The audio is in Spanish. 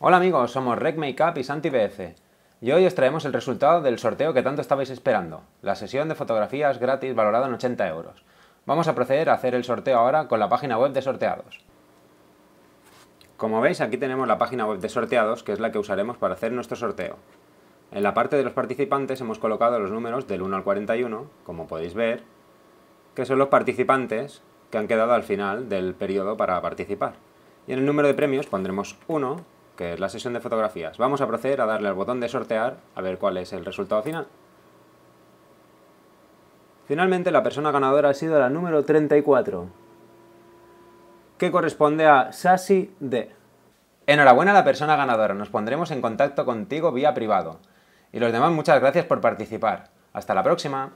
Hola amigos, somos Rec y SantiBF Y hoy os traemos el resultado del sorteo que tanto estabais esperando, la sesión de fotografías gratis valorada en 80 euros. Vamos a proceder a hacer el sorteo ahora con la página web de sorteados. Como veis aquí tenemos la página web de sorteados que es la que usaremos para hacer nuestro sorteo. En la parte de los participantes hemos colocado los números del 1 al 41, como podéis ver, que son los participantes que han quedado al final del periodo para participar. Y en el número de premios pondremos 1, que es la sesión de fotografías. Vamos a proceder a darle al botón de sortear a ver cuál es el resultado final. Finalmente la persona ganadora ha sido la número 34, que corresponde a Sassy D. Enhorabuena a la persona ganadora, nos pondremos en contacto contigo vía privado. Y los demás muchas gracias por participar. Hasta la próxima.